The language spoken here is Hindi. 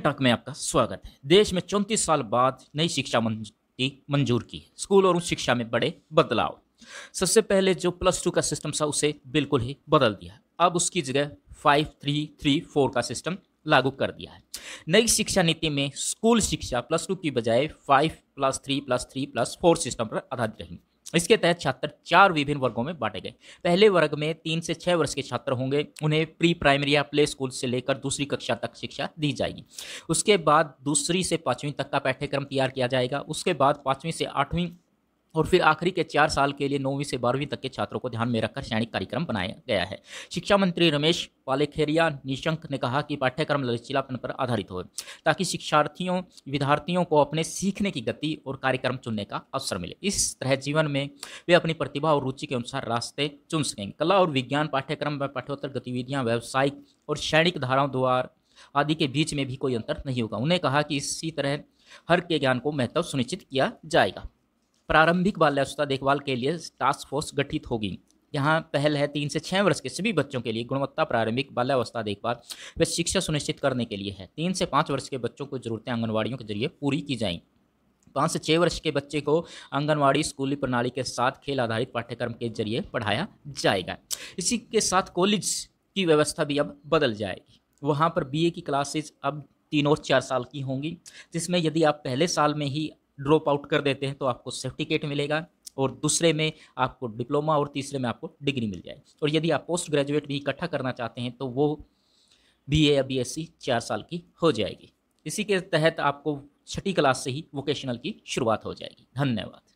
टॉक में आपका स्वागत है देश में चौंतीस साल बाद नई शिक्षा मंत्री मंजूर की स्कूल और उच्च शिक्षा में बड़े बदलाव सबसे पहले जो प्लस टू का सिस्टम था उसे बिल्कुल ही बदल दिया अब उसकी जगह फाइव थ्री थ्री फोर का सिस्टम लागू कर दिया है नई शिक्षा नीति में स्कूल शिक्षा प्लस टू की बजाय five plus three plus three plus four system पर आधारित रहेंगे इसके तहत छात्र चार विभिन्न वर्गों में बांटे गए पहले वर्ग में तीन से छः वर्ष के छात्र होंगे उन्हें प्री प्राइमरी या प्ले स्कूल से लेकर दूसरी कक्षा तक शिक्षा दी जाएगी उसके बाद दूसरी से पाँचवीं तक का पाठ्यक्रम तैयार किया जाएगा उसके बाद पाँचवीं से आठवीं और फिर आखिरी के चार साल के लिए नौवीं से बारहवीं तक के छात्रों को ध्यान में रखकर शैक्षणिक कार्यक्रम बनाया गया है शिक्षा मंत्री रमेश पालेखेरिया निशंक ने कहा कि पाठ्यक्रम लचीलापन पर आधारित हो ताकि शिक्षार्थियों विद्यार्थियों को अपने सीखने की गति और कार्यक्रम चुनने का अवसर मिले इस तरह जीवन में वे अपनी प्रतिभा और रुचि के अनुसार रास्ते चुन सकें कला और विज्ञान पाठ्यक्रम व पाठ्योत्तर गतिविधियाँ व्यावसायिक और शैणिक धाराओं द्वारा आदि के बीच में भी कोई अंतर नहीं होगा उन्हें कहा कि इसी तरह हर के ज्ञान को महत्व सुनिश्चित किया जाएगा प्रारंभिक बाल्यावस्था देखभाल के लिए टास्क फोर्स गठित होगी यहाँ पहल है तीन से छः वर्ष के सभी बच्चों के लिए गुणवत्ता प्रारंभिक बाल्यावस्था देखभाल व शिक्षा सुनिश्चित करने के लिए है तीन से पाँच वर्ष के बच्चों को जरूरतें आंगनबाड़ियों के जरिए पूरी की जाएं पाँच से छः वर्ष के बच्चे को आंगनवाड़ी स्कूली प्रणाली के साथ खेल आधारित पाठ्यक्रम के जरिए पढ़ाया जाएगा इसी के साथ कॉलेज की व्यवस्था भी अब बदल जाएगी वहाँ पर बीए की क्लासेज अब तीन और चार साल की होंगी जिसमें यदि आप पहले साल में ही ड्रॉप आउट कर देते हैं तो आपको सर्टिफिकेट मिलेगा और दूसरे में आपको डिप्लोमा और तीसरे में आपको डिग्री मिल जाएगी और यदि आप पोस्ट ग्रेजुएट भी इकट्ठा करना चाहते हैं तो वो बी ए या बी एस सी चार साल की हो जाएगी इसी के तहत आपको छठी क्लास से ही वोकेशनल की शुरुआत हो जाएगी धन्यवाद